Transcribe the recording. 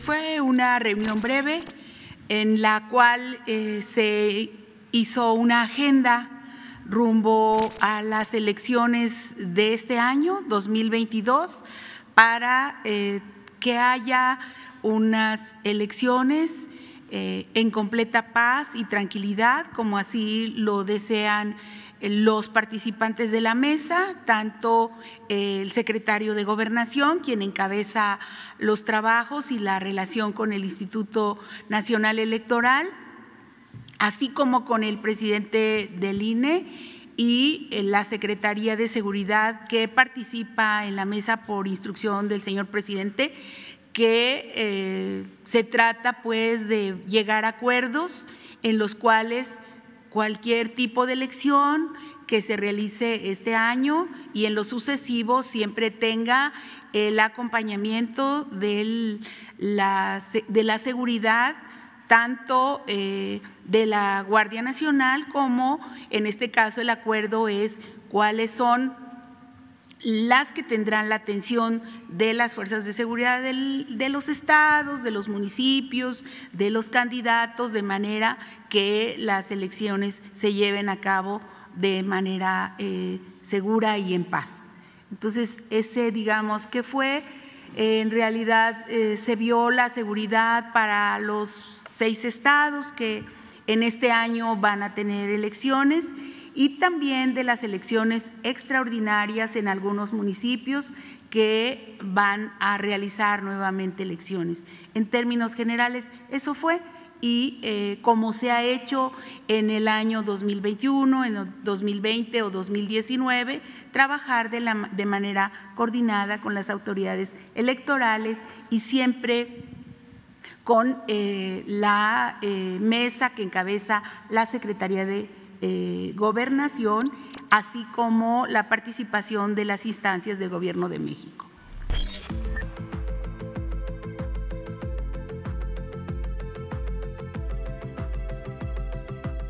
Fue una reunión breve en la cual eh, se hizo una agenda rumbo a las elecciones de este año, 2022, para eh, que haya unas elecciones eh, en completa paz y tranquilidad, como así lo desean eh, los participantes de la mesa, tanto eh, el secretario de Gobernación, quien encabeza los trabajos y la relación con el Instituto Nacional Electoral, así como con el presidente del INE y la Secretaría de Seguridad que participa en la mesa por instrucción del señor presidente, que eh, se trata pues de llegar a acuerdos en los cuales cualquier tipo de elección que se realice este año y en lo sucesivo siempre tenga el acompañamiento de la seguridad tanto eh, de la Guardia Nacional como en este caso el acuerdo es cuáles son las que tendrán la atención de las fuerzas de seguridad de los estados, de los municipios, de los candidatos, de manera que las elecciones se lleven a cabo de manera eh, segura y en paz. Entonces, ese, digamos, que fue, en realidad eh, se vio la seguridad para los seis estados que en este año van a tener elecciones y también de las elecciones extraordinarias en algunos municipios que van a realizar nuevamente elecciones. En términos generales, eso fue y eh, como se ha hecho en el año 2021, en 2020 o 2019, trabajar de, de manera coordinada con las autoridades electorales y siempre con eh, la eh, mesa que encabeza la Secretaría de eh, Gobernación, así como la participación de las instancias de Gobierno de México.